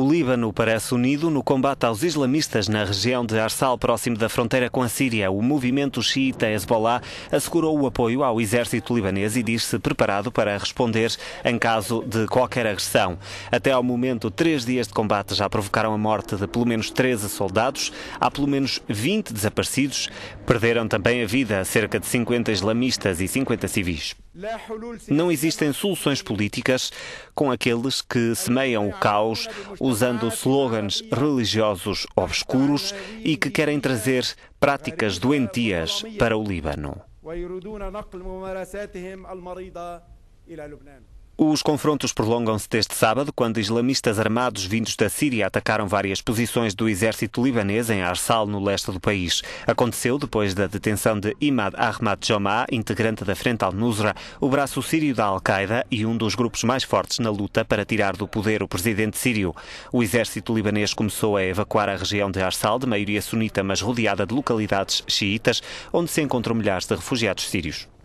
O Líbano parece unido no combate aos islamistas na região de Arsal, próximo da fronteira com a Síria. O movimento xiita Hezbollah assegurou o apoio ao exército libanês e diz-se preparado para responder em caso de qualquer agressão. Até ao momento, três dias de combate já provocaram a morte de pelo menos 13 soldados, há pelo menos 20 desaparecidos, perderam também a vida cerca de 50 islamistas e 50 civis. Não existem soluções políticas com aqueles que semeiam o caos, usando slogans religiosos obscuros e que querem trazer práticas doentias para o Líbano. Os confrontos prolongam-se desde sábado, quando islamistas armados vindos da Síria atacaram várias posições do exército libanês em Arsal, no leste do país. Aconteceu depois da detenção de Imad Ahmad Jomah, integrante da Frente al-Nusra, o braço sírio da Al-Qaeda e um dos grupos mais fortes na luta para tirar do poder o presidente sírio. O exército libanês começou a evacuar a região de Arsal, de maioria sunita, mas rodeada de localidades xiitas, onde se encontram milhares de refugiados sírios.